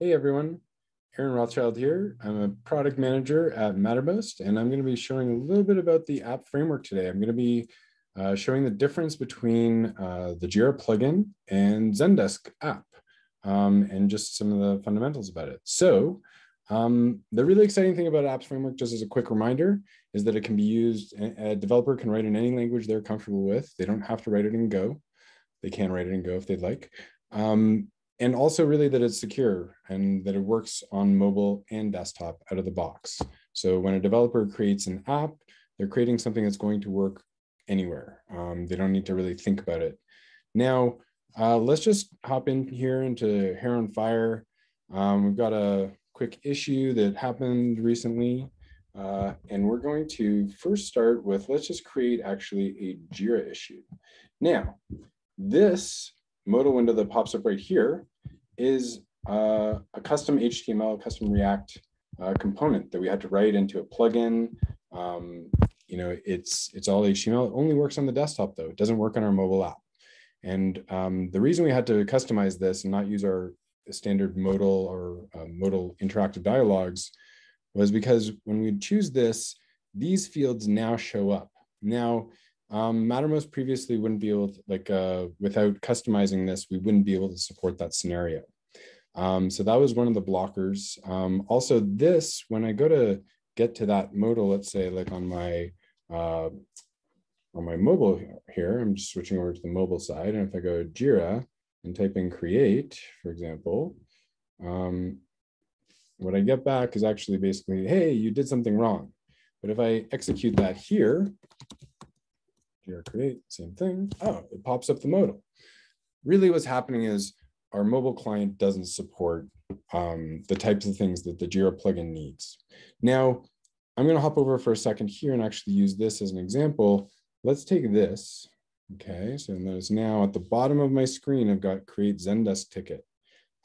Hey everyone, Aaron Rothschild here. I'm a product manager at Mattermost, and I'm going to be showing a little bit about the app framework today. I'm going to be uh, showing the difference between uh, the Jira plugin and Zendesk app, um, and just some of the fundamentals about it. So, um, the really exciting thing about Apps Framework, just as a quick reminder, is that it can be used. A developer can write in any language they're comfortable with. They don't have to write it in Go. They can write it in Go if they'd like. Um, and also really that it's secure and that it works on mobile and desktop out of the box. So when a developer creates an app, they're creating something that's going to work anywhere. Um, they don't need to really think about it. Now, uh, let's just hop in here into Hair on Fire. Um, we've got a quick issue that happened recently. Uh, and we're going to first start with, let's just create actually a JIRA issue. Now, this modal window that pops up right here is uh, a custom HTML, custom React uh, component that we had to write into a plugin. Um, you know, it's it's all HTML. It only works on the desktop though. It doesn't work on our mobile app. And um, the reason we had to customize this and not use our standard modal or uh, modal interactive dialogues was because when we choose this, these fields now show up. Now, um, Mattermost previously wouldn't be able to, like, uh, without customizing this, we wouldn't be able to support that scenario. Um, so that was one of the blockers. Um, also this, when I go to get to that modal, let's say like on my, uh, on my mobile here, I'm just switching over to the mobile side. And if I go Jira and type in create, for example, um, what I get back is actually basically, hey, you did something wrong. But if I execute that here, gr create, same thing. Oh, it pops up the modal. Really what's happening is our mobile client doesn't support um, the types of things that the Jira plugin needs. Now, I'm gonna hop over for a second here and actually use this as an example. Let's take this, okay? So notice now at the bottom of my screen, I've got create Zendesk ticket.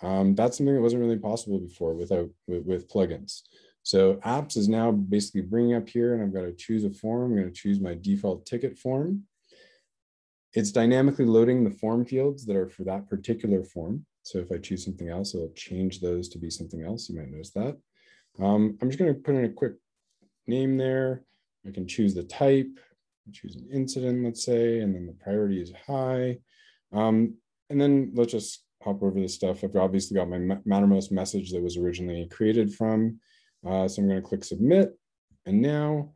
Um, that's something that wasn't really possible before without with, with plugins. So apps is now basically bringing up here and I'm going to choose a form. I'm going to choose my default ticket form. It's dynamically loading the form fields that are for that particular form. So if I choose something else, it'll change those to be something else. You might notice that. Um, I'm just going to put in a quick name there. I can choose the type, choose an incident, let's say, and then the priority is high. Um, and then let's just hop over this stuff. I've obviously got my Mattermost message that was originally created from. Uh, so I'm going to click submit. And now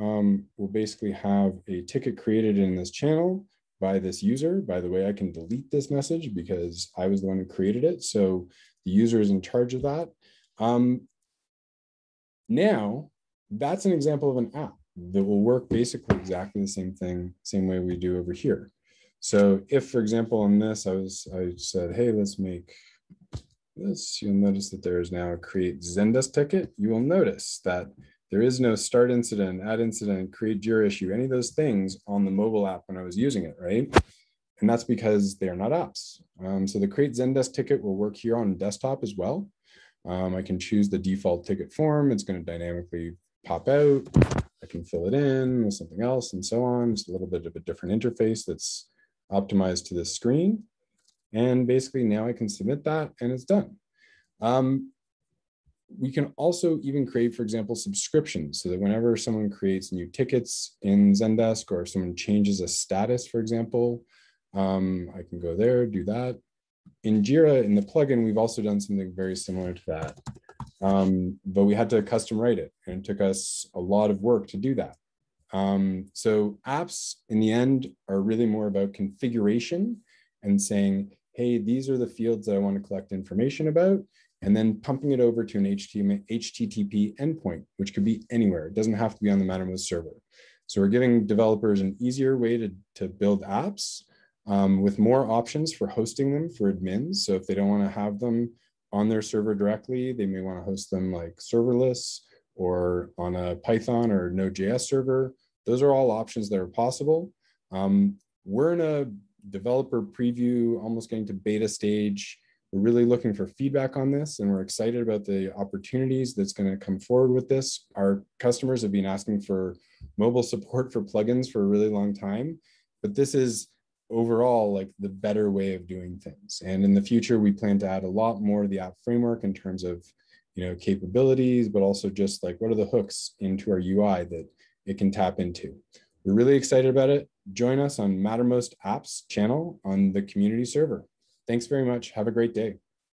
um, we'll basically have a ticket created in this channel by this user. By the way, I can delete this message because I was the one who created it. So the user is in charge of that. Um, now, that's an example of an app that will work basically exactly the same thing, same way we do over here. So if, for example, on this, I was I said, hey, let's make this, you'll notice that there is now a create Zendesk ticket. You will notice that there is no start incident, add incident, create your issue, any of those things on the mobile app when I was using it, right? And that's because they are not apps. Um, so the create Zendesk ticket will work here on desktop as well. Um, I can choose the default ticket form. It's going to dynamically pop out. I can fill it in with something else and so on. It's a little bit of a different interface that's optimized to this screen. And basically now I can submit that and it's done. Um, we can also even create, for example, subscriptions so that whenever someone creates new tickets in Zendesk or someone changes a status, for example, um, I can go there, do that. In Jira, in the plugin, we've also done something very similar to that, um, but we had to custom write it and it took us a lot of work to do that. Um, so apps in the end are really more about configuration and saying, hey, these are the fields that I want to collect information about, and then pumping it over to an HTTP endpoint, which could be anywhere. It doesn't have to be on the Mattermost server. So we're giving developers an easier way to, to build apps um, with more options for hosting them for admins. So if they don't want to have them on their server directly, they may want to host them like serverless or on a Python or Node.js server. Those are all options that are possible. Um, we're in a developer preview, almost getting to beta stage. We're really looking for feedback on this, and we're excited about the opportunities that's going to come forward with this. Our customers have been asking for mobile support for plugins for a really long time, but this is overall like the better way of doing things. And in the future, we plan to add a lot more to the app framework in terms of you know capabilities, but also just like what are the hooks into our UI that it can tap into. We're really excited about it. Join us on Mattermost Apps channel on the community server. Thanks very much. Have a great day.